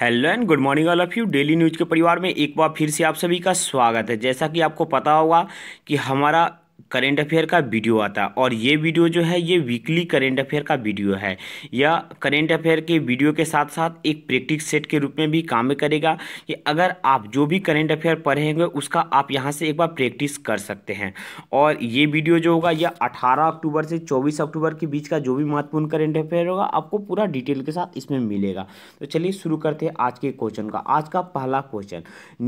Hello and good morning all of you daily news के परिवार में एक बार फिर से आप सभी का स्वागत है जैसा कि आपको पता होगा कि हमारा करेंट अफेयर का वीडियो आता और ये वीडियो जो है ये वीकली करेंट अफेयर का वीडियो है या करेंट अफेयर के वीडियो के साथ साथ एक प्रैक्टिस सेट के रूप में भी काम करेगा कि अगर आप जो भी करेंट अफेयर पढ़ेंगे उसका आप यहां से एक बार प्रैक्टिस कर सकते हैं और ये वीडियो जो होगा यह अठारह अक्टूबर से चौबीस अक्टूबर के बीच का जो भी महत्वपूर्ण करेंट अफेयर होगा आपको पूरा डिटेल के साथ इसमें मिलेगा तो चलिए शुरू करते हैं आज के क्वेश्चन का आज का पहला क्वेश्चन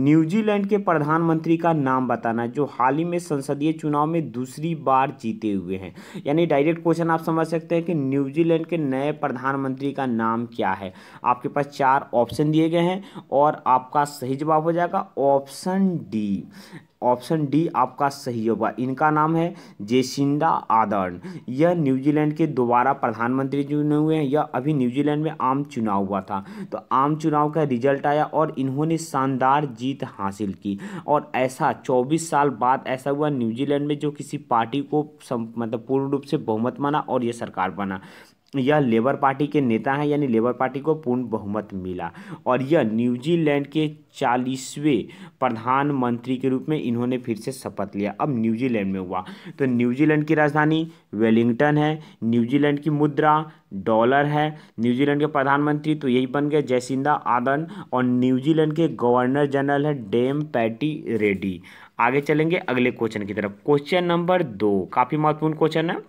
न्यूजीलैंड के प्रधानमंत्री का नाम बताना जो हाल ही में संसदीय चुनाव में में दूसरी बार जीते हुए हैं यानी डायरेक्ट क्वेश्चन आप समझ सकते हैं कि न्यूजीलैंड के नए प्रधानमंत्री का नाम क्या है आपके पास चार ऑप्शन दिए गए हैं और आपका सही जवाब हो जाएगा ऑप्शन डी ऑप्शन डी आपका सही होगा इनका नाम है जेसिंडा आदर्न यह न्यूजीलैंड के दोबारा प्रधानमंत्री चुने हुए हैं यह अभी न्यूजीलैंड में आम चुनाव हुआ था तो आम चुनाव का रिजल्ट आया और इन्होंने शानदार जीत हासिल की और ऐसा चौबीस साल बाद ऐसा हुआ न्यूजीलैंड में जो किसी पार्टी को सम, मतलब पूर्ण रूप से बहुमत माना और यह सरकार बना यह लेबर पार्टी के नेता हैं यानी लेबर पार्टी को पूर्ण बहुमत मिला और यह न्यूजीलैंड के चालीसवें प्रधानमंत्री के रूप में इन्होंने फिर से शपथ लिया अब न्यूजीलैंड में हुआ तो न्यूजीलैंड की राजधानी वेलिंगटन है न्यूजीलैंड की मुद्रा डॉलर है न्यूजीलैंड के प्रधानमंत्री तो यही बन गए जयसिंदा आदन और न्यूजीलैंड के गवर्नर जनरल है डेम पैटी रेड्डी आगे चलेंगे अगले क्वेश्चन की तरफ क्वेश्चन नंबर दो काफ़ी महत्वपूर्ण क्वेश्चन है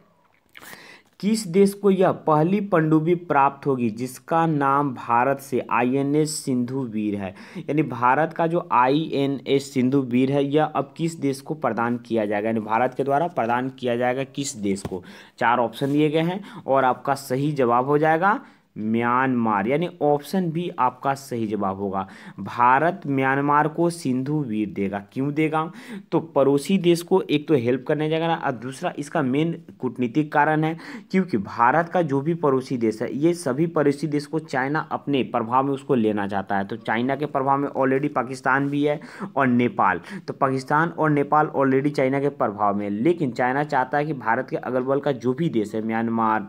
किस देश को यह पहली पंडुबी प्राप्त होगी जिसका नाम भारत से I N S Sindhu Vir है यानी भारत का जो I N S Sindhu Vir है यह अब किस देश को प्रदान किया जाएगा यानी भारत के द्वारा प्रदान किया जाएगा किस देश को चार ऑप्शन दिए गए हैं और आपका सही जवाब हो जाएगा म्यांमार यानी ऑप्शन भी आपका सही जवाब होगा भारत म्यांमार को सिंधु वीर देगा क्यों देगा तो पड़ोसी देश को एक तो हेल्प करने जाएगा ना और दूसरा इसका मेन कूटनीतिक कारण है क्योंकि भारत का जो भी पड़ोसी देश है ये सभी पड़ोसी देश को चाइना अपने प्रभाव में उसको लेना चाहता है तो चाइना के प्रभाव में ऑलरेडी पाकिस्तान भी है और नेपाल तो पाकिस्तान और नेपाल ऑलरेडी चाइना के प्रभाव में लेकिन चाइना चाहता है कि भारत के अगल बगल का जो भी देश है म्यांमार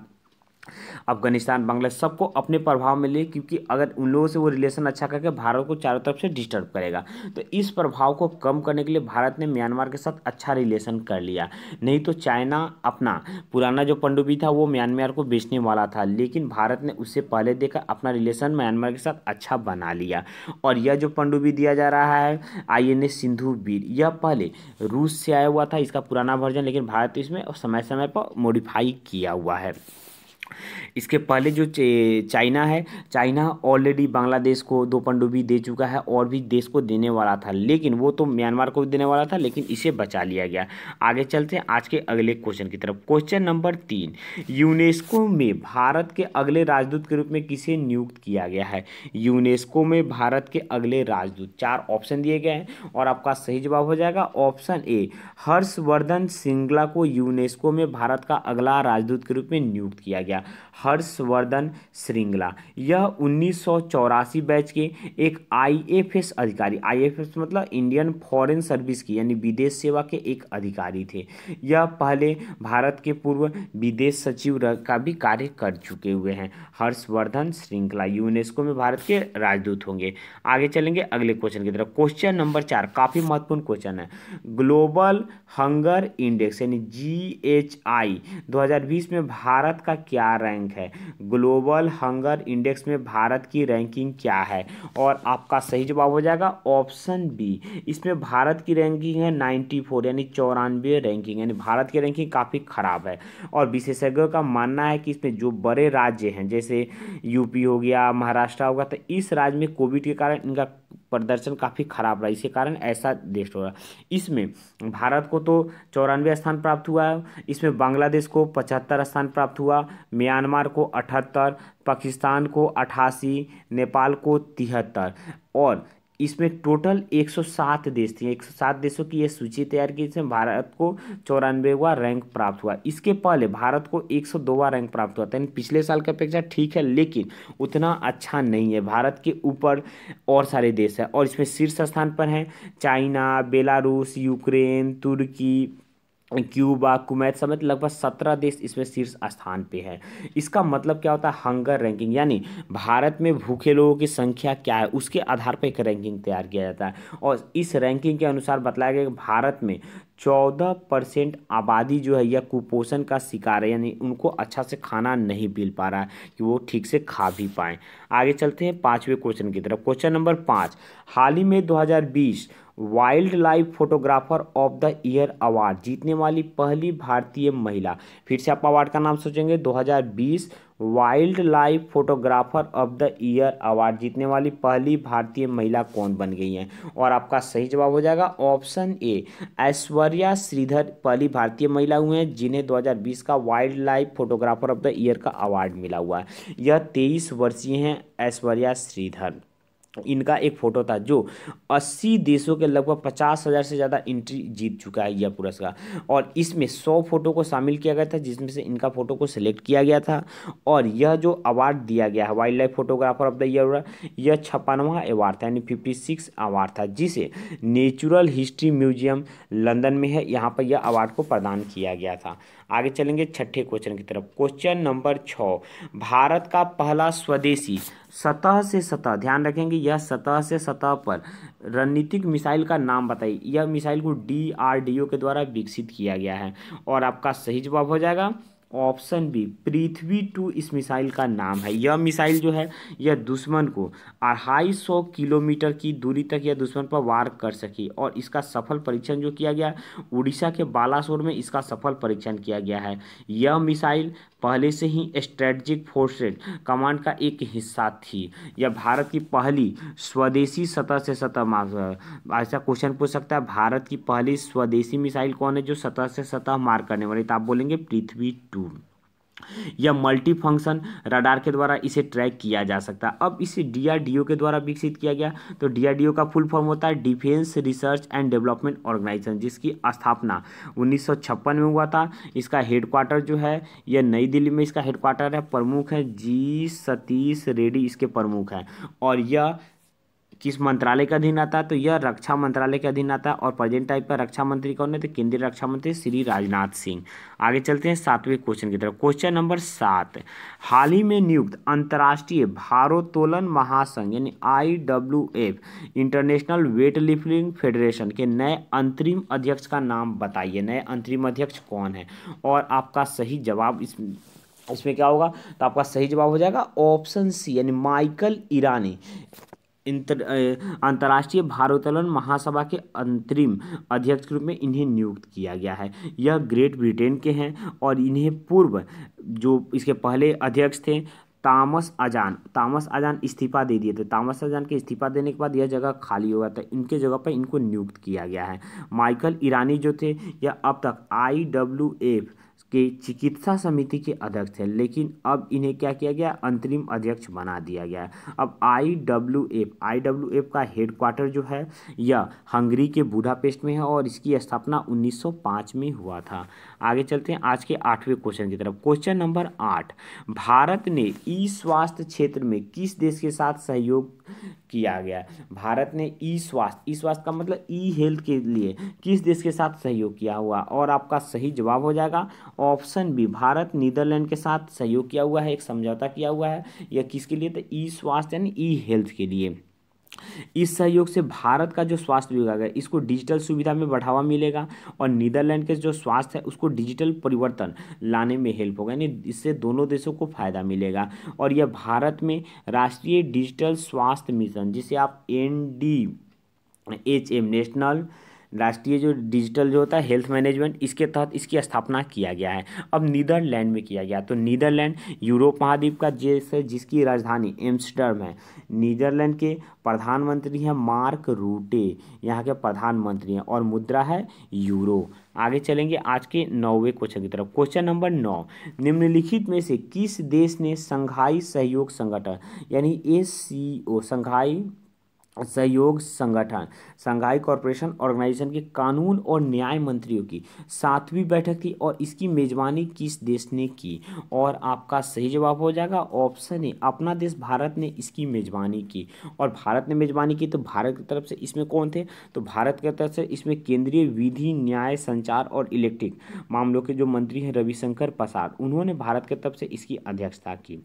अफगानिस्तान बांग्लादेश सबको अपने प्रभाव में ले क्योंकि अगर उन लोगों से वो रिलेशन अच्छा करके भारत को चारों तरफ से डिस्टर्ब करेगा तो इस प्रभाव को कम करने के लिए भारत ने म्यांमार के साथ अच्छा रिलेशन कर लिया नहीं तो चाइना अपना पुराना जो पंडुबी था वो म्यांमार को बेचने वाला था लेकिन भारत ने उससे पहले देखा अपना रिलेशन म्यांमार के साथ अच्छा बना लिया और यह जो पंडुबी दिया जा रहा है आई सिंधु वीर यह पहले रूस से आया हुआ था इसका पुराना वर्जन लेकिन भारत इसमें समय समय पर मॉडिफाई किया हुआ है इसके पहले जो चाइना है चाइना ऑलरेडी बांग्लादेश को दो पनडुब्बी दे चुका है और भी देश को देने वाला था लेकिन वो तो म्यांमार को भी देने वाला था लेकिन इसे बचा लिया गया आगे चलते हैं आज के अगले क्वेश्चन की तरफ क्वेश्चन नंबर तीन यूनेस्को में भारत के अगले राजदूत के रूप में किसे नियुक्त किया गया है यूनेस्को में भारत के अगले राजदूत चार ऑप्शन दिए गए हैं और आपका सही जवाब हो जाएगा ऑप्शन ए हर्षवर्धन सिंगला को यूनेस्को में भारत का अगला राजदूत के रूप में नियुक्त किया गया yeah. हर्षवर्धन श्रृंगला यह उन्नीस बैच के एक आईएफएस अधिकारी आईएफएस मतलब इंडियन फॉरेन सर्विस की यानी विदेश सेवा के एक अधिकारी थे यह पहले भारत के पूर्व विदेश सचिव का भी कार्य कर चुके हुए हैं हर्षवर्धन श्रृंगला यूनेस्को में भारत के राजदूत होंगे आगे चलेंगे अगले क्वेश्चन की तरफ क्वेश्चन नंबर चार काफ़ी महत्वपूर्ण क्वेश्चन है ग्लोबल हंगर इंडेक्स यानी जी एच आई दो में भारत का क्या रैंक रैंक है ग्लोबल हंगर इंडेक्स में भारत की रैंकिंग क्या है और आपका सही जवाब हो जाएगा ऑप्शन बी इसमें भारत की रैंकिंग है नाइन्टी फोर यानी चौरानवे रैंकिंग यानी भारत की रैंकिंग काफ़ी ख़राब है और विशेषज्ञों का मानना है कि इसमें जो बड़े राज्य हैं जैसे यूपी हो गया महाराष्ट्र हो गया तो इस राज्य में कोविड के कारण इनका प्रदर्शन काफ़ी खराब रहा इसी कारण ऐसा देश हो रहा इसमें भारत को तो चौरानवे स्थान प्राप्त हुआ है इसमें बांग्लादेश को पचहत्तर स्थान प्राप्त हुआ म्यांमार को अठहत्तर पाकिस्तान को अठासी नेपाल को तिहत्तर और इसमें टोटल 107 देश थे 107 देशों की यह सूची तैयार की जिसमें भारत को चौरानवेवा रैंक प्राप्त हुआ इसके पहले भारत को 102वां रैंक प्राप्त हुआ था पिछले साल की अपेक्षा ठीक है लेकिन उतना अच्छा नहीं है भारत के ऊपर और सारे देश हैं और इसमें शीर्ष स्थान पर हैं चाइना बेलारूस यूक्रेन तुर्की क्यूबा कुमैत समेत लगभग सत्रह देश इसमें शीर्ष स्थान पे है इसका मतलब क्या होता है हंगर रैंकिंग यानी भारत में भूखे लोगों की संख्या क्या है उसके आधार पर एक रैंकिंग तैयार किया जाता है और इस रैंकिंग के अनुसार बताया गया कि भारत में चौदह परसेंट आबादी जो है यह कुपोषण का शिकार है यानी उनको अच्छा से खाना नहीं मिल पा रहा है कि वो ठीक से खा भी पाएँ आगे चलते हैं पाँचवें क्वेश्चन की तरफ क्वेश्चन नंबर पाँच हाल ही में दो wildlife photographer of the year award जीतने वाली पहली भारतीय महिला फिर से आप अवार्ड का नाम सोचेंगे 2020 wildlife photographer of the year award जीतने वाली पहली भारतीय महिला कौन बन गई हैं और आपका सही जवाब हो जाएगा ऑप्शन ए ऐश्वर्या श्रीधर पहली भारतीय महिला हुई हैं जिन्हें 2020 का wildlife photographer of the year का अवार्ड मिला हुआ है यह तेईस वर्षीय हैं ऐश्वर्या श्रीधर इनका एक फ़ोटो था जो 80 देशों के लगभग पचास हज़ार से ज़्यादा एंट्री जीत चुका है यह पुरस्कार और इसमें 100 फ़ोटो को शामिल किया गया था जिसमें से इनका फ़ोटो को सिलेक्ट किया गया था और यह जो अवार्ड दिया गया है wildlife photographer of the year यह छप्पनवा अवार्ड था यानी फिफ्टी सिक्स अवार्ड था जिसे नेचुरल हिस्ट्री म्यूजियम लंदन में है यहाँ पर यह अवार्ड को प्रदान किया गया था आगे चलेंगे छठे क्वेश्चन की तरफ क्वेश्चन नंबर छ भारत का पहला स्वदेशी सतह से सतह ध्यान रखेंगे यह सतह से सतह पर रणनीतिक मिसाइल का नाम बताइए यह मिसाइल को डी आर डी ओ के द्वारा विकसित किया गया है और आपका सही जवाब हो जाएगा ऑप्शन बी पृथ्वी टू इस मिसाइल का नाम है यह मिसाइल जो है यह दुश्मन को अढ़ाई सौ किलोमीटर की दूरी तक यह दुश्मन पर वार कर सकी और इसका सफल परीक्षण जो किया गया उड़ीसा के बालासोर में इसका सफल परीक्षण किया गया है यह मिसाइल पहले से ही स्ट्रेटजिक फोर्सेज कमांड का एक हिस्सा थी यह भारत की पहली स्वदेशी सतह से सतह ऐसा क्वेश्चन पूछ सकता है भारत की पहली स्वदेशी मिसाइल कौन है जो सतह से सतह मार करने वाली तो आप बोलेंगे पृथ्वी टू टू यह मल्टी फंक्शन रडार के द्वारा इसे ट्रैक किया जा सकता है अब इसे डीआरडीओ के द्वारा विकसित किया गया तो डीआरडीओ का फुल फॉर्म होता है defence research and development organisation जिसकी स्थापना 1956 में हुआ था इसका हेडक्वार्टर जो है यह नई दिल्ली में इसका हेडक्वार्टर है प्रमुख है जी सतीश रेड्डी इसके प्रमुख हैं और यह किस मंत्रालय के अधीन आता है तो यह रक्षा मंत्रालय के अधीन आता है और प्रेजेंट टाइप का रक्षा मंत्री कौन है तो केंद्रीय रक्षा मंत्री श्री राजनाथ सिंह आगे चलते हैं सातवें क्वेश्चन की तरफ क्वेश्चन नंबर सात हाल ही में नियुक्त अंतर्राष्ट्रीय भारोत्तोलन महासंघ यानी I W F international weightlifting federation के नए अंतरिम अध्यक्ष का नाम बताइए नए अंतरिम अध्यक्ष कौन है और आपका सही जवाब इस इसमें क्या होगा तो आपका सही जवाब हो जाएगा ऑप्शन सी यानी माइकल ईरानी अंतर्राष्ट्रीय भारोत्तोलन महासभा के अंतरिम अध्यक्ष के रूप में इन्हें नियुक्त किया गया है यह ग्रेट ब्रिटेन के हैं और इन्हें पूर्व जो इसके पहले अध्यक्ष थे तामस अजान तामस अजान इस्तीफा दे दिए थे तामस अजान के इस्तीफा देने के बाद यह जगह खाली हो गया था इनके जगह पर इनको नियुक्त किया गया है माइकल ईरानी जो थे यह अब तक आई डब्ल्यू एफ के चिकित्सा समिति के अध्यक्ष थे लेकिन अब इन्हें क्या किया गया अंतरिम अध्यक्ष बना दिया गया है अब I W F I W F का हेडक्वार्टर जो है यह हंगरी के बुडापेस्ट में है और इसकी स्थापना 1905 में हुआ था आगे चलते हैं आज के आठवें क्वेश्चन की तरफ क्वेश्चन नंबर आठ भारत ने ई स्वास्थ्य क्षेत्र में किस देश के साथ सहयोग किया गया भारत ने ई स्वास्थ्य ई स्वास्थ्य का मतलब ई हेल्थ के लिए किस देश के साथ सहयोग किया हुआ और आपका सही जवाब हो जाएगा ऑप्शन बी भारत नीदरलैंड के साथ सहयोग किया हुआ है एक समझौता किया हुआ है या किसके लिए तो ई स्वास्थ्य यानी ई हेल्थ के लिए इस सहयोग से भारत का जो स्वास्थ्य विभाग है इसको डिजिटल सुविधा में बढ़ावा मिलेगा और नीदरलैंड के जो स्वास्थ्य है उसको डिजिटल परिवर्तन लाने में हेल्प होगा यानी इससे दोनों देशों को फायदा मिलेगा और यह भारत में राष्ट्रीय डिजिटल स्वास्थ्य मिशन जिसे आप N D H M national राष्ट्रीय जो डिजिटल जो होता है हेल्थ मैनेजमेंट इसके तहत इसकी स्थापना किया गया है अब नीदरलैंड में किया गया तो नीदरलैंड यूरोप महाद्वीप का जैसे जिसकी राजधानी एम्स्टर्डम है नीदरलैंड के प्रधानमंत्री हैं मार्क रूटे यहाँ के प्रधानमंत्री हैं और मुद्रा है यूरो आगे चलेंगे आज के नौवे क्वेश्चन की तरफ क्वेश्चन नंबर नौ निम्नलिखित में से किस देश ने संघाई सहयोग संगठन यानी ए सी ओ संघाई सहयोग संगठन संघाई कॉरपोरेशन ऑर्गेनाइजेशन के कानून और न्याय मंत्रियों की सातवीं बैठक थी और इसकी मेजबानी किस देश ने की और आपका सही जवाब हो जाएगा ऑप्शन ए अपना देश भारत ने इसकी मेजबानी की और भारत ने मेजबानी की तो भारत की तरफ से इसमें कौन थे तो भारत की तरफ से इसमें केंद्रीय विधि न्याय संचार और इलेक्ट्रिक मामलों के जो मंत्री हैं रविशंकर प्रसाद उन्होंने भारत की तरफ से इसकी अध्यक्षता की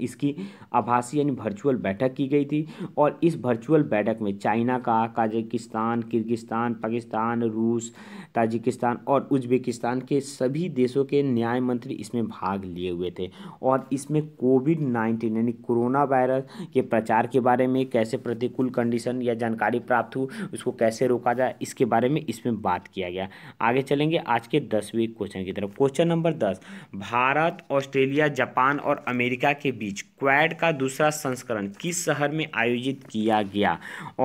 इसकी आभासी यानी वर्चुअल बैठक की गई थी और इस वर्चुअल बैठक में चाइना का काजकिस्तान किर्गिस्तान पाकिस्तान रूस ताजिकिस्तान और उज्बेकिस्तान के सभी देशों के न्याय मंत्री इसमें भाग लिए हुए थे और इसमें कोविड नाइन्टीन यानी कोरोना वायरस के प्रचार के बारे में कैसे प्रतिकूल कंडीशन या जानकारी प्राप्त हो उसको कैसे रोका जाए इसके बारे में इसमें बात किया गया आगे चलेंगे आज के दसवें क्वेश्चन की तरफ क्वेश्चन नंबर दस भारत ऑस्ट्रेलिया जापान और अमेरिका के बीच क्वैड का दूसरा संस्करण किस शहर में आयोजित किया गया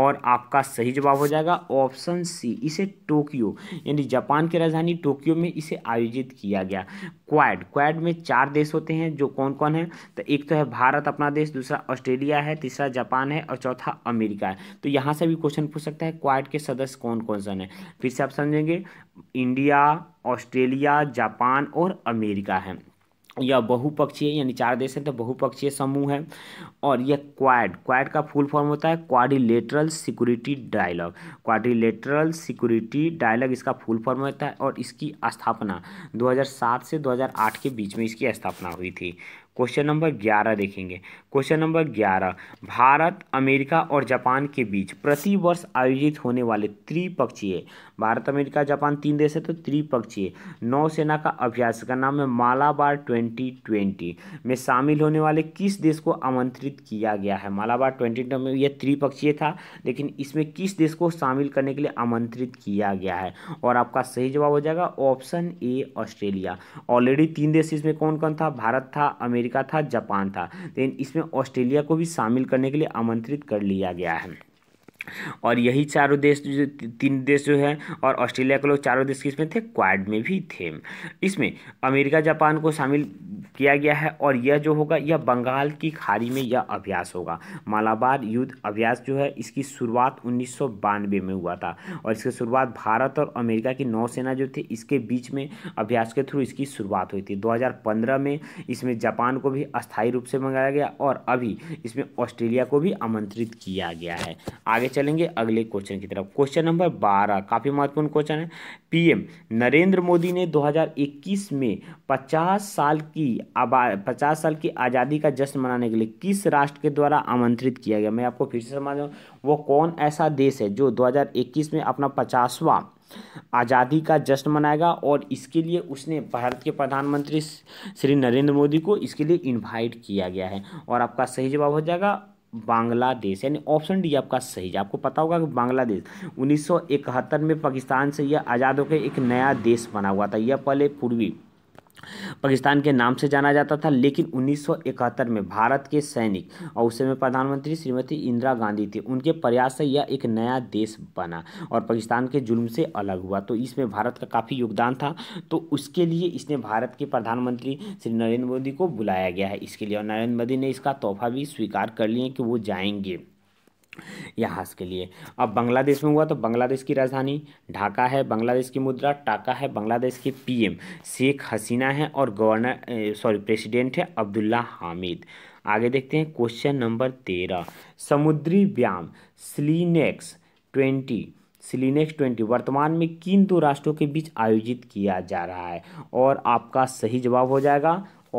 और आपका सही जवाब हो जाएगा ऑप्शन सी इसे टोक्यो यानी जापान की राजधानी टोक्यो में इसे आयोजित किया गया क्वाड क्वाड में चार देश होते हैं जो कौन कौन है तो एक तो है भारत अपना देश दूसरा ऑस्ट्रेलिया है तीसरा जापान है और चौथा अमेरिका है तो यहाँ से भी क्वेश्चन पूछ सकता है क्वाड के सदस्य कौन कौन सा है फिर से आप समझेंगे इंडिया ऑस्ट्रेलिया जापान और अमेरिका है यह बहुपक्षीय यानी चार देश हैं तो बहुपक्षीय समूह है और यह क्वाड क्वाड का फुल फॉर्म होता है quadrilateral security dialogue quadrilateral security dialogue इसका फुल फॉर्म होता है और इसकी स्थापना 2007 से 2008 के बीच में इसकी स्थापना हुई थी क्वेश्चन नंबर ग्यारह देखेंगे क्वेश्चन नंबर ग्यारह भारत अमेरिका और जापान के बीच प्रति वर्ष आयोजित होने वाले त्रिपक्षीय भारत अमेरिका जापान तीन देश है तो त्रिपक्षीय नौसेना का अभ्यास का नाम है मालाबार ट्वेंटी ट्वेंटी में शामिल होने वाले किस देश को आमंत्रित किया गया है मालाबार ट्वेंटी में यह त्रिपक्षीय था लेकिन इसमें किस देश को शामिल करने के लिए आमंत्रित किया गया है और आपका सही जवाब हो जाएगा ऑप्शन ए ऑस्ट्रेलिया ऑलरेडी तीन देश इसमें कौन कौन था भारत था अमेरिका अमेरिका था जापान था लेकिन इसमें ऑस्ट्रेलिया को भी शामिल करने के लिए आमंत्रित कर लिया गया है और यही चारों देश जो तीन देश जो है और ऑस्ट्रेलिया के लोग चारों देश किसमें थे क्वाड में भी थे इसमें अमेरिका जापान को शामिल किया गया है और यह जो होगा यह बंगाल की खाड़ी में यह अभ्यास होगा मालाबार युद्ध अभ्यास जो है इसकी शुरुआत उन्नीस में हुआ था और इसकी शुरुआत भारत और अमेरिका की नौसेना जो थी इसके बीच में अभ्यास के थ्रू इसकी शुरुआत हुई थी दो में इसमें जापान को भी अस्थायी रूप से मंगाया गया और अभी इसमें ऑस्ट्रेलिया को भी आमंत्रित किया गया है आगे चलेंगे अगले क्वेश्चन की तरफ क्वेश्चन नंबर बारह काफ़ी महत्वपूर्ण क्वेश्चन है पीएम नरेंद्र मोदी ने 2021 में 50 साल की आबा 50 साल की आज़ादी का जश्न मनाने के लिए किस राष्ट्र के द्वारा आमंत्रित किया गया मैं आपको फिर से समझ रहा वो कौन ऐसा देश है जो 2021 में अपना पचासवा आज़ादी का जश्न मनाएगा और इसके लिए उसने भारत के प्रधानमंत्री श्री नरेंद्र मोदी को इसके लिए इनवाइट किया गया है और आपका सही जवाब हो जाएगा बांग्लादेश यानी ऑप्शन डी आपका सही है आपको पता होगा कि बांग्लादेश 1971 में पाकिस्तान से यह आज़ाद होकर एक नया देश बना हुआ था यह पहले पूर्वी पाकिस्तान के नाम से जाना जाता था लेकिन 1971 में भारत के सैनिक और उस समय प्रधानमंत्री श्रीमती इंदिरा गांधी थी उनके प्रयास से यह एक नया देश बना और पाकिस्तान के जुल्म से अलग हुआ तो इसमें भारत का काफ़ी योगदान था तो उसके लिए इसने भारत के प्रधानमंत्री श्री नरेंद्र मोदी को बुलाया गया है इसके लिए और नरेंद्र मोदी ने इसका तोहफा भी स्वीकार कर लिए कि वो जाएंगे यहाँ के लिए अब बांग्लादेश में हुआ तो बांग्लादेश की राजधानी ढाका है बांग्लादेश की मुद्रा टाका है बांग्लादेश के पीएम शेख हसीना है और गवर्नर सॉरी प्रेसिडेंट है अब्दुल्ला हामिद आगे देखते हैं क्वेश्चन नंबर तेरह समुद्री व्यायाम स्लीनेक्स ट्वेंटी सिलीनेक्स ट्वेंटी वर्तमान में किन दो राष्ट्रों के बीच आयोजित किया जा रहा है और आपका सही जवाब हो जाएगा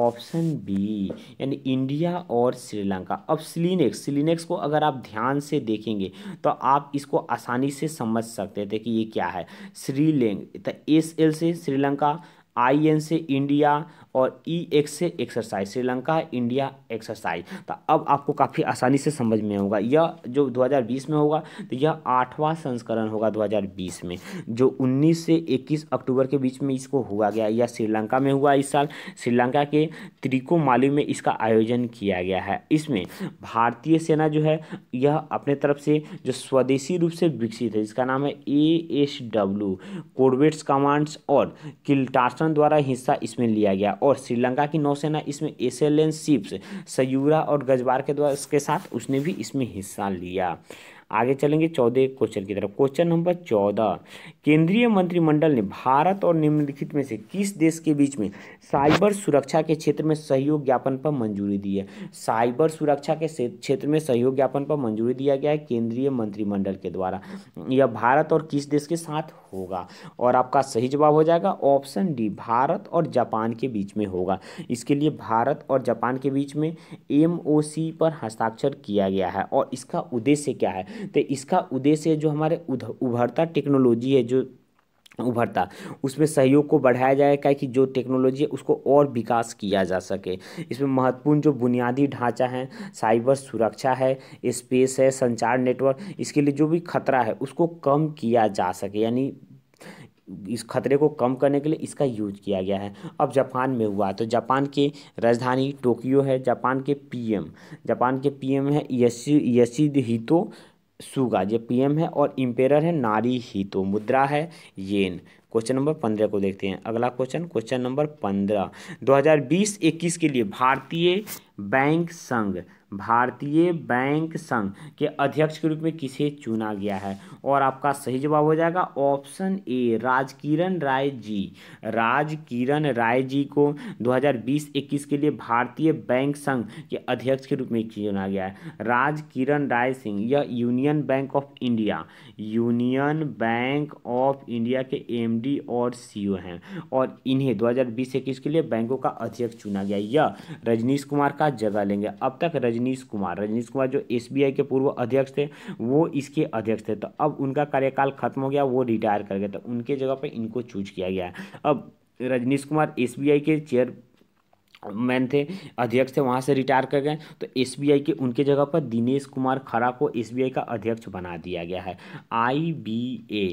ऑप्शन बी यानी इंडिया और श्रीलंका अब सिलिनेक्स सिलिनेक्स को अगर आप ध्यान से देखेंगे तो आप इसको आसानी से समझ सकते थे कि ये क्या है श्रीलेंग तो एस एल से श्रीलंका आई एन से इंडिया और ई e एक्स से एक्सरसाइज श्रीलंका इंडिया एक्सरसाइज तो अब आपको काफ़ी आसानी से समझ में होगा यह जो 2020 में होगा तो यह आठवां संस्करण होगा 2020 में जो 19 से 21 अक्टूबर के बीच में इसको हुआ गया यह श्रीलंका में हुआ इस साल श्रीलंका के त्रिकोमाली में इसका आयोजन किया गया है इसमें भारतीय सेना जो है यह अपने तरफ से जो स्वदेशी रूप से विकसित है इसका नाम है ए एस डब्ल्यू कोडवेट्स कमांड्स और किल्टासन द्वारा हिस्सा इसमें लिया गया और श्रीलंका की नौसेना इसमें एसेलन शिप्स सयूरा और गजबार के द्वारा उसके साथ उसने भी इसमें हिस्सा लिया आगे चलेंगे चौदह क्वेश्चन की तरफ क्वेश्चन नंबर चौदह केंद्रीय मंत्रिमंडल ने भारत और निम्नलिखित में से किस देश के बीच में साइबर सुरक्षा के क्षेत्र में सहयोग ज्ञापन पर मंजूरी दी है साइबर सुरक्षा के क्षेत्र में सहयोग ज्ञापन पर मंजूरी दिया गया है केंद्रीय मंत्रिमंडल के द्वारा यह भारत और किस देश के साथ होगा और आपका सही जवाब हो जाएगा ऑप्शन डी भारत और जापान के बीच में होगा इसके लिए भारत और जापान के बीच में एम पर हस्ताक्षर किया गया है और इसका उद्देश्य क्या है तो इसका उद्देश्य जो हमारे उभरता टेक्नोलॉजी है जो उभरता उसमें सहयोग को बढ़ाया जाए क्या कि जो टेक्नोलॉजी है उसको और विकास किया जा सके इसमें महत्वपूर्ण जो बुनियादी ढांचा है साइबर सुरक्षा है स्पेस है संचार नेटवर्क इसके लिए जो भी खतरा है उसको कम किया जा सके यानी इस खतरे को कम करने के लिए इसका यूज किया गया है अब जापान में हुआ तो जापान की राजधानी टोक्यो है जापान के पीएम जापान के पीएम है यशी यशी हितो सुगा ये पीएम है और इम्पेरर है नारी ही तो मुद्रा है येन क्वेश्चन नंबर पंद्रह को देखते हैं अगला क्वेश्चन क्वेश्चन नंबर पंद्रह बीस इक्कीस के लिए भारतीय बैंक संघ भारतीय बैंक संघ के अध्यक्ष के रूप में किसे चुना गया है और आपका सही जवाब हो जाएगा option A Rajkiran Rai G Rajkiran Rai G को 2020-21 के लिए भारतीय बैंक संघ के अध्यक्ष के रूप में चुना गया है राजकिरण राय सिंह यह Union Bank of India Union Bank of India के एम और सी हैं और इन्हें दो हज़ार के लिए बैंकों का अध्यक्ष चुना गया यह रजनीश कुमार का जगह लेंगे अब तक रज रजनीश कुमार रजनीश कुमार जो एस के पूर्व अध्यक्ष थे वो इसके अध्यक्ष थे तो अब उनका कार्यकाल खत्म हो गया वो रिटायर कर गए तो उनके जगह पर इनको चूज किया गया है अब रजनीश कुमार एस के चेयर मैन थे अध्यक्ष थे वहाँ से रिटायर कर गए तो एस के उनके जगह पर दिनेश कुमार खरा को एस का अध्यक्ष बना दिया गया है आई बी ए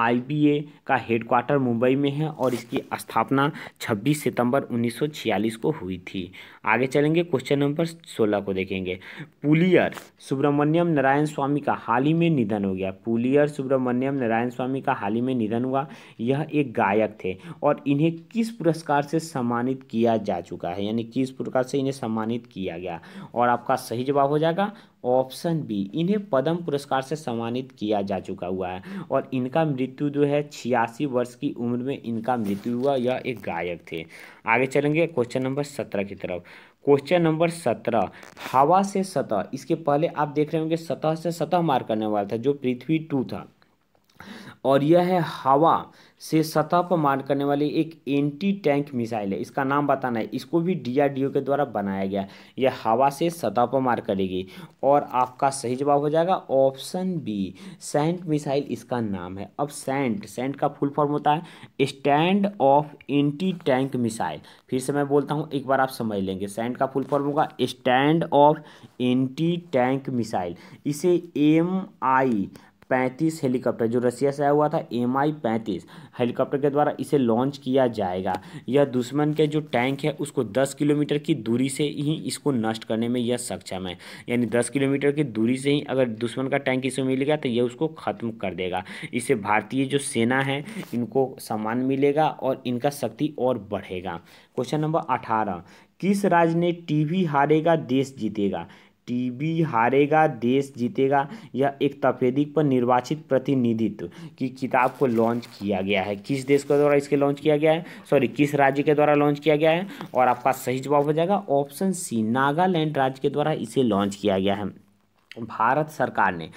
आई बी ए का हेडक्वार्टर मुंबई में है और इसकी स्थापना 26 सितंबर 1946 को हुई थी आगे चलेंगे क्वेश्चन नंबर सोलह को देखेंगे पुलियर सुब्रमण्यम नारायण स्वामी का हाल ही में निधन हो गया पुलियर सुब्रमण्यम नारायण स्वामी का हाल ही में निधन हुआ यह एक गायक थे और इन्हें किस पुरस्कार से सम्मानित किया जा चुका है यानी किस प्रकार से इन्हें सम्मानित किया गया और आपका सही जवाब हो जाएगा ऑप्शन बी इन्हें पद्म पुरस्कार से सम्मानित किया जा चुका हुआ है और इनका मृत्यु जो है छियासी वर्ष की उम्र में इनका मृत्यु हुआ यह एक गायक थे आगे चलेंगे क्वेश्चन नंबर सत्रह की तरफ क्वेश्चन नंबर सत्रह हवा से सतह इसके पहले आप देख रहे होंगे सतह से सतह मार करने वाला था जो पृथ्वी टू था और यह है हवा से सतह पर मार करने वाली एक एंटी टैंक मिसाइल है इसका नाम बताना है इसको भी डीआरडीओ के द्वारा बनाया गया यह हवा से सतह पर मार करेगी और आपका सही जवाब हो जाएगा ऑप्शन बी सेंट मिसाइल इसका नाम है अब सेंट सेंट का फुल फॉर्म होता है stand off anti tank missile फिर से मैं बोलता हूँ एक बार आप समझ लेंगे सेंट का फुल फॉर्म होगा stand off anti tank missile इसे एम आई पैंतीस हेलीकॉप्टर जो रसिया से आया हुआ था एम आई पैंतीस हेलीकॉप्टर के द्वारा इसे लॉन्च किया जाएगा यह दुश्मन के जो टैंक है उसको दस किलोमीटर की दूरी से ही इसको नष्ट करने में यह सक्षम है यानी दस किलोमीटर की दूरी से ही अगर दुश्मन का टैंक इसमें मिलेगा तो यह उसको ख़त्म कर देगा इससे भारतीय जो सेना है इनको सम्मान मिलेगा और इनका शक्ति और बढ़ेगा क्वेश्चन नंबर अठारह किस राज्य ने टीवी हारेगा देश जीतेगा टीबी हारेगा देश जीतेगा यह एक तफेदिक पर निर्वाचित प्रतिनिधित्व की किताब को लॉन्च किया गया है किस देश के द्वारा इसके लॉन्च किया गया है सॉरी किस राज्य के द्वारा लॉन्च किया गया है और आपका सही जवाब हो जाएगा ऑप्शन सी नागालैंड राज्य के द्वारा इसे लॉन्च किया गया है भारत सरकार ने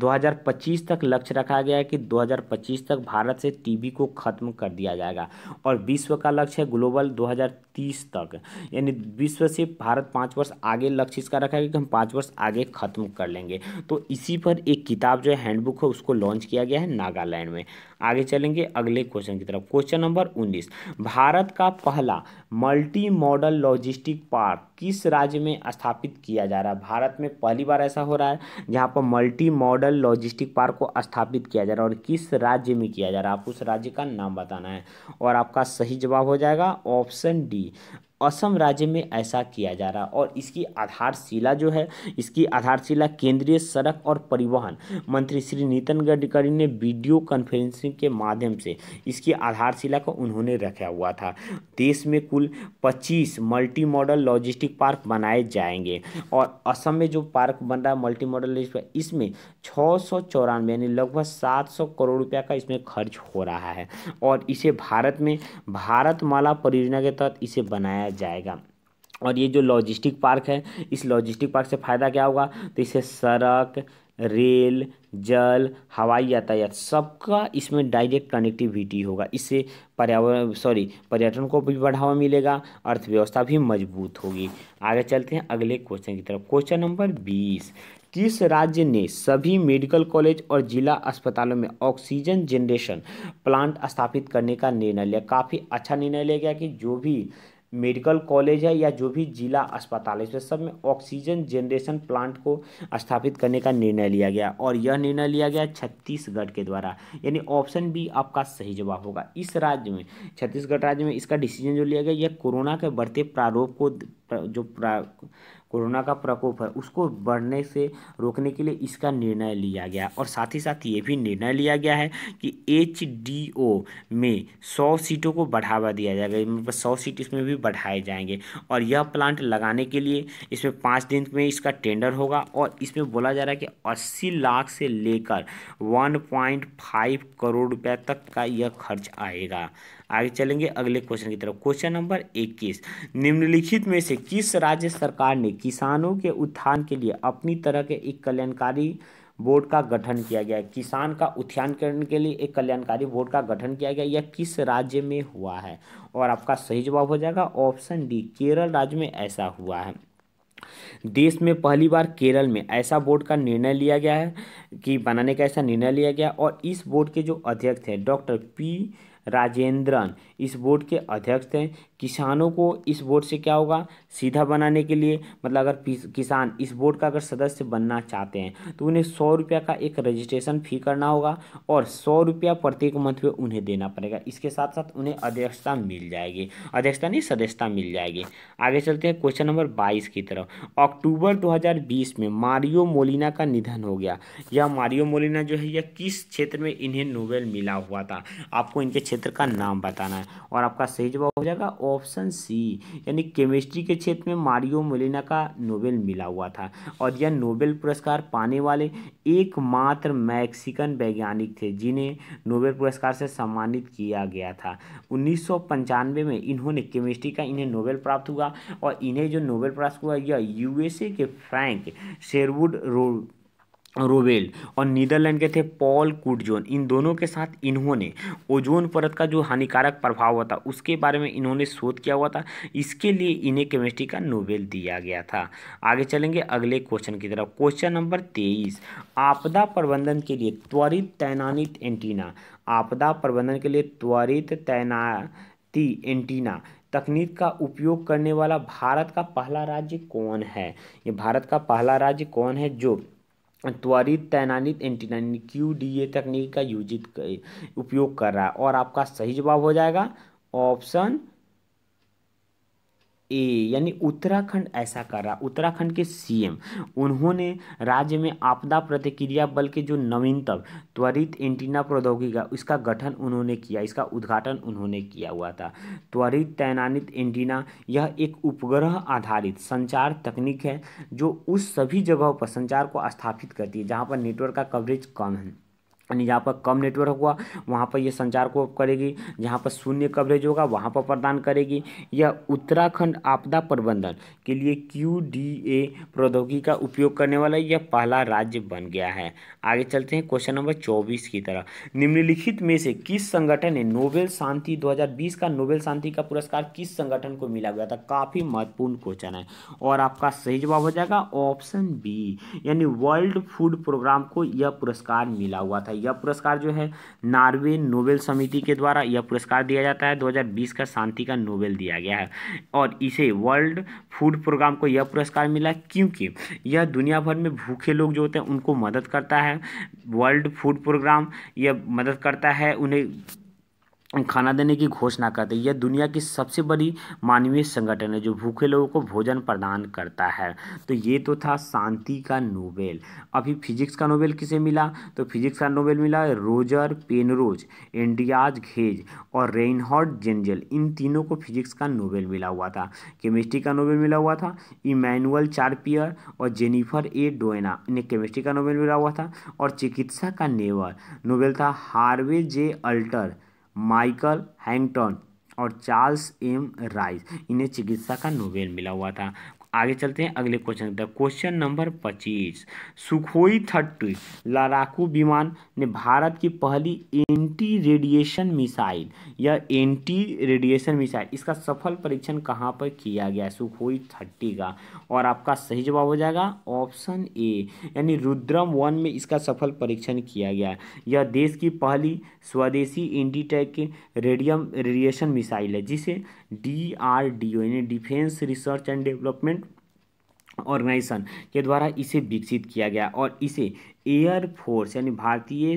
2025 तक लक्ष्य रखा गया है कि 2025 तक भारत से टीबी को ख़त्म कर दिया जाएगा और विश्व का लक्ष्य है ग्लोबल 2030 तक यानी विश्व से भारत पाँच वर्ष आगे लक्ष्य इसका रखा है कि हम पाँच वर्ष आगे ख़त्म कर लेंगे तो इसी पर एक किताब जो है हैंडबुक है उसको लॉन्च किया गया है नागालैंड में आगे चलेंगे अगले क्वेश्चन की तरफ क्वेश्चन नंबर उन्नीस भारत का पहला मल्टी मॉडल लॉजिस्टिक पार्क किस राज्य में स्थापित किया जा रहा है भारत में पहली बार ऐसा हो रहा है जहाँ पर multi modal modal logistic park को स्थापित किया जा रहा है और किस राज्य में किया जा रहा है आपको उस राज्य का नाम बताना है और आपका सही जवाब हो जाएगा ऑप्शन डी असम राज्य में ऐसा किया जा रहा और इसकी आधारशिला जो है इसकी आधारशिला केंद्रीय सड़क और परिवहन मंत्री श्री नितिन गडकरी ने वीडियो कॉन्फ्रेंसिंग के माध्यम से इसकी आधारशिला को उन्होंने रखा हुआ था देश में कुल 25 मल्टी मॉडल लॉजिस्टिक पार्क बनाए जाएंगे और असम में जो पार्क बन रहा है मल्टी मॉडल इसमें छः सौ चौरानवे यानी लगभग सात सौ करोड़ रुपया का इसमें खर्च हो रहा है और इसे भारत में भारत माला परियोजना के तहत इसे बनाया जाएगा और ये जो लॉजिस्टिक पार्क है इस लॉजिस्टिक पार्क से फ़ायदा क्या होगा तो इसे सड़क रेल जल हवाई यातायात सबका इसमें डायरेक्ट कनेक्टिविटी होगा इससे पर्यावरण सॉरी पर्यटन को भी बढ़ावा मिलेगा अर्थव्यवस्था भी मजबूत होगी आगे चलते हैं अगले क्वेश्चन की तरफ क्वेश्चन नंबर बीस किस राज्य ने सभी मेडिकल कॉलेज और जिला अस्पतालों में ऑक्सीजन जनरेशन प्लांट स्थापित करने का निर्णय लिया काफ़ी अच्छा निर्णय लिया गया कि जो भी मेडिकल कॉलेज है या जो भी जिला अस्पताल है इसमें सब में ऑक्सीजन जनरेशन प्लांट को स्थापित करने का निर्णय लिया गया और यह निर्णय लिया गया छत्तीसगढ़ के द्वारा यानी ऑप्शन बी आपका सही जवाब होगा इस राज्य में छत्तीसगढ़ राज्य में इसका डिसीजन जो लिया गया यह कोरोना के बढ़ते प्रारूप को जो प्रा कोरोना का प्रकोप है उसको बढ़ने से रोकने के लिए इसका निर्णय लिया गया और साथ ही साथ ये भी निर्णय लिया गया है कि एच में सौ सीटों को बढ़ावा दिया जाएगा मतलब सौ सीट इसमें भी बढ़ाए जाएंगे और यह प्लांट लगाने के लिए इसमें पाँच दिन में इसका टेंडर होगा और इसमें बोला जा रहा है कि अस्सी लाख से लेकर वन पॉइंट फाइव करोड़ रुपये तक का यह खर्च आएगा आगे चलेंगे अगले क्वेश्चन की तरफ क्वेश्चन नंबर इक्कीस निम्नलिखित में से किस राज्य सरकार ने किसानों के उत्थान के लिए अपनी तरह के एक कल्याणकारी बोर्ड का गठन किया गया किसान का उत्थान करने के लिए एक कल्याणकारी बोर्ड का गठन किया गया यह किस राज्य में हुआ है और आपका सही जवाब हो जाएगा ऑप्शन डी केरल राज्य में ऐसा हुआ है देश में पहली बार केरल में ऐसा बोर्ड का निर्णय लिया गया है कि बनाने का ऐसा निर्णय लिया गया और इस बोर्ड के जो अध्यक्ष थे डॉक्टर पी राजेंद्रन इस बोर्ड के अध्यक्ष थे किसानों को इस बोर्ड से क्या होगा सीधा बनाने के लिए मतलब अगर किसान इस बोर्ड का अगर सदस्य बनना चाहते हैं तो उन्हें सौ रुपया का एक रजिस्ट्रेशन फ़ी करना होगा और सौ रुपया प्रत्येक मंथ में उन्हें देना पड़ेगा इसके साथ साथ उन्हें अध्यक्षता मिल जाएगी अध्यक्षता नहीं सदस्यता मिल जाएगी आगे चलते हैं क्वेश्चन नंबर बाईस की तरफ अक्टूबर दो में मारियो मोलिना का निधन हो गया यह मारियो मोलिना जो है यह किस क्षेत्र में इन्हें नोबेल मिला हुआ था आपको इनके क्षेत्र का नाम बताना है और आपका सही जवाब हो जाएगा ऑप्शन सी यानी केमिस्ट्री के क्षेत्र में मारियो मोलिना का नोबेल मिला हुआ था और यह नोबेल पुरस्कार पाने वाले एकमात्र मैक्सिकन वैज्ञानिक थे जिन्हें नोबेल पुरस्कार से सम्मानित किया गया था उन्नीस में इन्होंने केमिस्ट्री का इन्हें नोबेल प्राप्त हुआ और इन्हें जो नोबेल प्राप्त हुआ यह यूएसए के फ्रैंक शेरवुड रोड रोवेल और नीदरलैंड के थे पॉल कुटजोन इन दोनों के साथ इन्होंने ओजोन परत का जो हानिकारक प्रभाव होता उसके बारे में इन्होंने शोध किया हुआ था इसके लिए इन्हें केमिस्ट्री का नोबेल दिया गया था आगे चलेंगे अगले क्वेश्चन की तरफ क्वेश्चन नंबर तेईस आपदा प्रबंधन के लिए त्वरित तैनानित एंटीना आपदा प्रबंधन के लिए त्वरित तैनाती एंटीना तकनीक का उपयोग करने वाला भारत का पहला राज्य कौन है ये भारत का पहला राज्य कौन है जो त्वरित तैनानित एंटीनाइन क्यू डी ए तकनीक का यूजित उपयोग कर रहा है और आपका सही जवाब हो जाएगा ऑप्शन ए यानी उत्तराखंड ऐसा कर रहा उत्तराखंड के सीएम उन्होंने राज्य में आपदा प्रतिक्रिया बल के जो नवीनतम त्वरित एंटीना प्रौद्योगिकी का इसका गठन उन्होंने किया इसका उद्घाटन उन्होंने किया हुआ था त्वरित तैनानित एंटीना यह एक उपग्रह आधारित संचार तकनीक है जो उस सभी जगहों पर संचार को स्थापित करती है जहाँ पर नेटवर्क का कवरेज कम है यानी जहाँ पर कम नेटवर्क हुआ वहाँ पर यह संचार को करेगी जहाँ पर शून्य कवरेज होगा वहाँ पर प्रदान करेगी यह उत्तराखंड आपदा प्रबंधन के लिए क्यू डी ए प्रौद्योगिकी का उपयोग करने वाला यह पहला राज्य बन गया है आगे चलते हैं क्वेश्चन नंबर चौबीस की तरह निम्नलिखित में से किस संगठन ने नोबेल शांति बीस का नोबेल शांति का पुरस्कार किस संगठन को मिला हुआ था काफ़ी महत्वपूर्ण क्वेश्चन है और आपका सही जवाब हो जाएगा ऑप्शन बी यानी वर्ल्ड फूड प्रोग्राम को यह पुरस्कार मिला हुआ था यह पुरस्कार जो है नार्वे नोबेल समिति के द्वारा यह पुरस्कार दिया जाता है 2020 का शांति का नोबेल दिया गया है और इसे वर्ल्ड फूड प्रोग्राम को यह पुरस्कार मिला क्योंकि यह दुनिया भर में भूखे लोग जो होते हैं उनको मदद करता है वर्ल्ड फूड प्रोग्राम यह मदद करता है उन्हें खाना देने की घोषणा करते हैं यह दुनिया की सबसे बड़ी मानवीय संगठन है जो भूखे लोगों को भोजन प्रदान करता है तो ये तो था शांति का नोबेल अभी फिजिक्स का नोबेल किसे मिला तो फिजिक्स का नोबेल मिला रोजर पेनरोज एंडियाज घेज और रेनहॉर्ड जेंजल इन तीनों को फिजिक्स का नोबेल मिला हुआ था केमिस्ट्री का नोबेल मिला हुआ था इमैनुअल चारपियर और जेनिफर ए डोना इन्हें केमिस्ट्री का नोबेल मिला हुआ था और चिकित्सा का नेवर नोबेल था Harvey J Alter Michael Houghton और चार्ल्स एम राइस इन्हें चिकित्सा का नोबेल मिला हुआ था आगे चलते हैं अगले क्वेश्चन तक क्वेश्चन नंबर पच्चीस सुखोई थर्टी लड़ाकू विमान ने भारत की पहली एंटी रेडिएशन मिसाइल या एंटी रेडिएशन मिसाइल इसका सफल परीक्षण कहाँ पर किया गया है सुखोई थर्टी का और आपका सही जवाब हो जाएगा ऑप्शन ए यानी रुद्रम वन में इसका सफल परीक्षण किया गया यह देश की पहली स्वदेशी इंडीटेक रेडियम रेडिएशन मिसाइल है जिसे डी आर डी ओ यानी defence research and development organisation के द्वारा इसे विकसित किया गया और इसे एयर फोर्स यानी भारतीय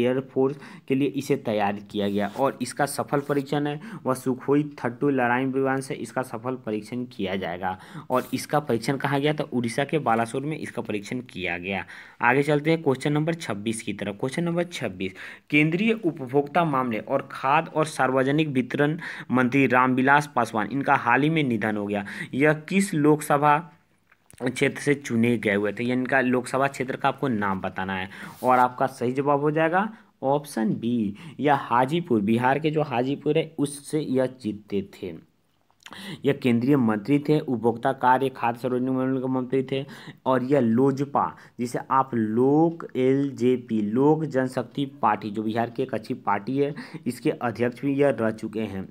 एयरफोर्स के लिए इसे तैयार किया गया और इसका सफल परीक्षण है वह सुखोई थर्टू लड़ाई विमान से इसका सफल परीक्षण किया जाएगा और इसका परीक्षण कहा गया तो उड़ीसा के बालासोर में इसका परीक्षण किया गया आगे चलते हैं क्वेश्चन नंबर छब्बीस की तरफ क्वेश्चन नंबर छब्बीस केंद्रीय उपभोक्ता मामले और खाद और सार्वजनिक वितरण मंत्री रामविलास पासवान इनका हाल ही में निधन हो गया यह किस लोकसभा क्षेत्र से चुने गए हुए थे इनका लोकसभा क्षेत्र का आपको नाम बताना है और आपका सही जवाब हो जाएगा ऑप्शन बी या हाजीपुर बिहार के जो हाजीपुर है उससे यह जीतते थे यह केंद्रीय मंत्री थे उपभोक्ता कार्य खाद्य सार्वजनिक मंत्री थे और यह लोजपा जिसे आप लोक एल जे पी लोक जनशक्ति पार्टी जो बिहार की एक अच्छी पार्टी है इसके अध्यक्ष भी यह रह चुके हैं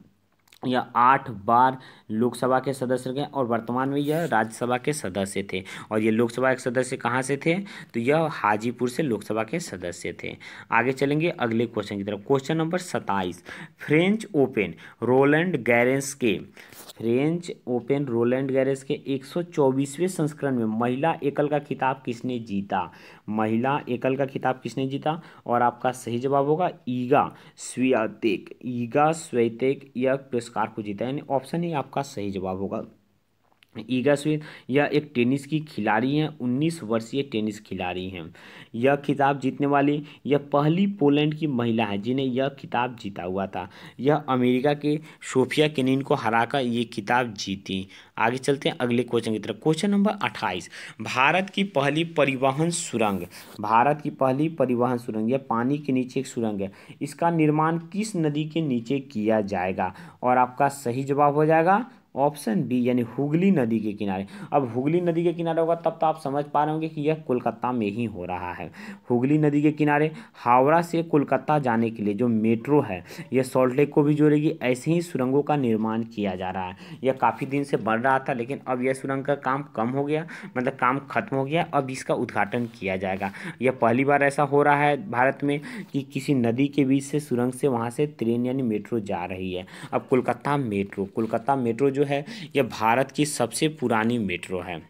यह आठ बार लोकसभा के सदस्य रहे और वर्तमान में यह राज्यसभा के सदस्य थे और ये लोकसभा के सदस्य कहाँ से थे तो यह हाजीपुर से लोकसभा के सदस्य थे आगे चलेंगे अगले क्वेश्चन की तरफ क्वेश्चन नंबर सत्ताईस फ्रेंच ओपन रोलैंड गैरेंस के फ्रेंच ओपन रोलैंड गैरेंस के एक संस्करण में महिला एकल का खिताब किसने जीता महिला एकल का खिताब किसने जीता और आपका सही जवाब होगा ईगा स्वेतिक ईगा स्वेतिक यह पुरस्कार को जीता यानी ऑप्शन ही आपका सही जवाब होगा ईगा यह एक टेनिस की खिलाड़ी हैं उन्नीस वर्षीय टेनिस खिलाड़ी हैं यह खिताब जीतने वाली यह पहली पोलैंड की महिला है जिन्हें यह खिताब जीता हुआ था यह अमेरिका के सोफिया केनिन को हराकर ये खिताब जीती आगे चलते हैं अगले क्वेश्चन की तरफ क्वेश्चन नंबर अट्ठाईस भारत की पहली परिवहन सुरंग भारत की पहली परिवहन सुरंग यह पानी के नीचे एक सुरंग है इसका निर्माण किस नदी के नीचे किया जाएगा और आपका सही जवाब हो जाएगा ऑप्शन बी यानी हुगली नदी के किनारे अब हुगली नदी के किनारे होगा तब तो आप समझ पा रहे होंगे कि यह कोलकाता में ही हो रहा है हुगली नदी के किनारे हावड़ा से कोलकाता जाने के लिए जो मेट्रो है यह सॉल्ट लेक को भी जोड़ेगी ऐसे ही सुरंगों का निर्माण किया जा रहा है यह काफ़ी दिन से बढ़ रहा था लेकिन अब यह सुरंग का काम कम हो गया मतलब काम खत्म हो गया अब इसका उद्घाटन किया जाएगा यह पहली बार ऐसा हो रहा है भारत में कि किसी नदी के बीच से सुरंग से वहाँ से ट्रेन यानी मेट्रो जा रही है अब कोलकाता मेट्रो कोलकाता मेट्रो जो जो है यह भारत की सबसे पुरानी मेट्रो है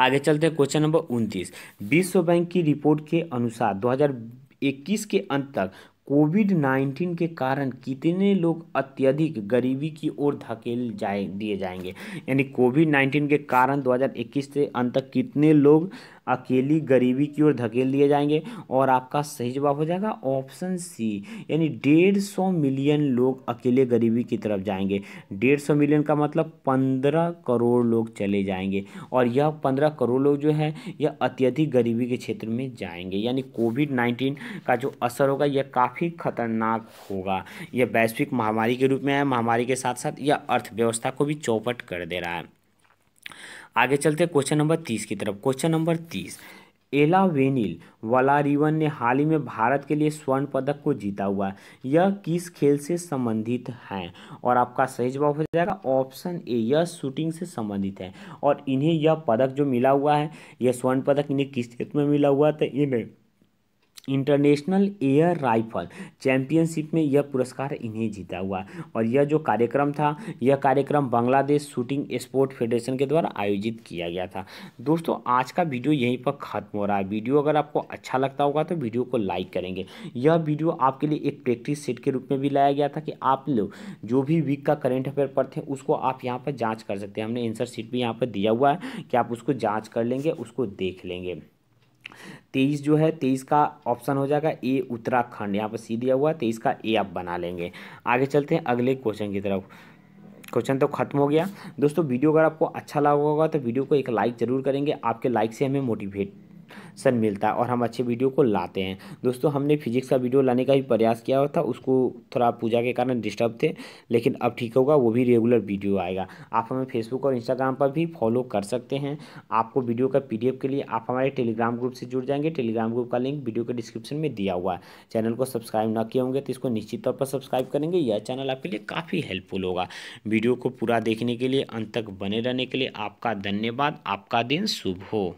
आगे चलते हैं क्वेश्चन नंबर उनतीस विश्व बैंक की रिपोर्ट के अनुसार 2021 के अंत तक कोविड नाइन्टीन के कारण कितने लोग अत्यधिक गरीबी की ओर धकेल जाए दिए जाएंगे यानी कोविड नाइन्टीन के कारण 2021 से अंत तक कितने लोग अकेली गरीबी की ओर धकेल दिए जाएंगे और आपका सही जवाब हो जाएगा ऑप्शन सी यानी डेढ़ सौ मिलियन लोग अकेले गरीबी की तरफ जाएंगे डेढ़ सौ मिलियन का मतलब पंद्रह करोड़ लोग चले जाएंगे और यह पंद्रह करोड़ लोग जो है यह अत्यधिक गरीबी के क्षेत्र में जाएंगे यानी कोविड नाइन्टीन का जो असर होगा यह काफ़ी खतरनाक होगा यह वैश्विक महामारी के रूप में है महामारी के साथ साथ यह अर्थव्यवस्था को भी चौपट कर दे रहा है आगे चलते हैं क्वेश्चन नंबर तीस की तरफ क्वेश्चन नंबर तीस एला वेनिल वलारीवन ने हाल ही में भारत के लिए स्वर्ण पदक को जीता हुआ है यह किस खेल से संबंधित है और आपका सही जवाब हो जाएगा ऑप्शन ए यह शूटिंग से संबंधित है और इन्हें यह पदक जो मिला हुआ है यह स्वर्ण पदक इन्हें किस क्षेत्र में मिला हुआ है तो इन्हें इंटरनेशनल एयर राइफल चैंपियनशिप में यह पुरस्कार इन्हें जीता हुआ और यह जो कार्यक्रम था यह कार्यक्रम बांग्लादेश शूटिंग स्पोर्ट फेडरेशन के द्वारा आयोजित किया गया था दोस्तों आज का वीडियो यहीं पर ख़त्म हो रहा है वीडियो अगर आपको अच्छा लगता होगा तो वीडियो को लाइक करेंगे यह वीडियो आपके लिए एक प्रैक्टिस सेट के रूप में भी लाया गया था कि आप लोग जो भी वीक का करेंट अफेयर पढ़ते हैं उसको आप यहाँ पर जाँच कर सकते हैं हमने एंसर सीट भी यहाँ पर दिया हुआ है कि आप उसको जाँच कर लेंगे उसको देख लेंगे तेईस जो है तेईस का ऑप्शन हो जाएगा ए उत्तराखंड यहाँ पर सी दिया हुआ है तेईस का ए आप बना लेंगे आगे चलते हैं अगले क्वेश्चन की तरफ क्वेश्चन तो खत्म हो गया दोस्तों वीडियो अगर आपको अच्छा लगा होगा तो वीडियो को एक लाइक ज़रूर करेंगे आपके लाइक से हमें मोटिवेट सन मिलता है और हम अच्छे वीडियो को लाते हैं दोस्तों हमने फिजिक्स का वीडियो लाने का भी प्रयास किया हुआ था उसको थोड़ा पूजा के कारण डिस्टर्ब थे लेकिन अब ठीक होगा वो भी रेगुलर वीडियो आएगा आप हमें फेसबुक और इंस्टाग्राम पर भी फॉलो कर सकते हैं आपको वीडियो का पी के लिए आप हमारे टेलीग्राम ग्रुप से जुड़ जाएंगे टेलीग्राम ग्रुप का लिंक वीडियो के डिस्क्रिप्शन में दिया हुआ है चैनल को सब्सक्राइब ना किए होंगे तो इसको निश्चित तौर पर सब्सक्राइब करेंगे यह चैनल आपके लिए काफ़ी हेल्पफुल होगा वीडियो को पूरा देखने के लिए अंत तक बने रहने के लिए आपका धन्यवाद आपका दिन शुभ हो